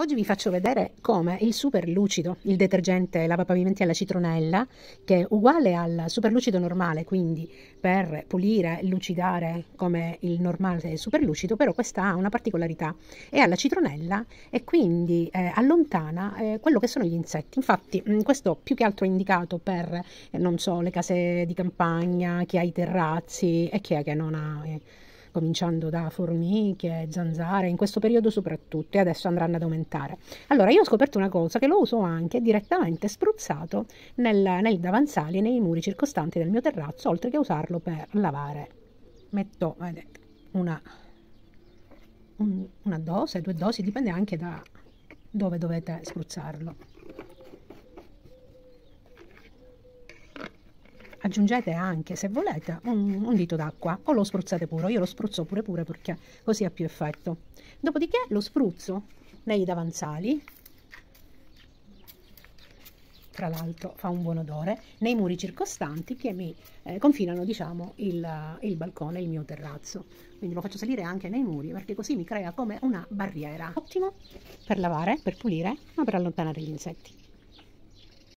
Oggi vi faccio vedere come il super lucido, il detergente lavapavimenti alla citronella, che è uguale al super lucido normale, quindi per pulire, lucidare come il normale super lucido, però questa ha una particolarità, è alla citronella e quindi eh, allontana eh, quello che sono gli insetti. Infatti mm, questo più che altro è indicato per, eh, non so, le case di campagna, chi ha i terrazzi e chi è che non ha... Eh, cominciando da formiche, zanzare, in questo periodo soprattutto, e adesso andranno ad aumentare. Allora, io ho scoperto una cosa che lo uso anche direttamente spruzzato nel, nel davanzale e nei muri circostanti del mio terrazzo, oltre che usarlo per lavare. Metto, vedete, una, un, una dose, due dosi, dipende anche da dove dovete spruzzarlo. aggiungete anche, se volete, un, un dito d'acqua o lo spruzzate pure. Io lo spruzzo pure pure perché così ha più effetto. Dopodiché lo spruzzo nei davanzali, tra l'altro fa un buon odore, nei muri circostanti che mi eh, confinano diciamo il, il, balcone, il mio terrazzo. Quindi lo faccio salire anche nei muri perché così mi crea come una barriera. Ottimo per lavare, per pulire, ma per allontanare gli insetti.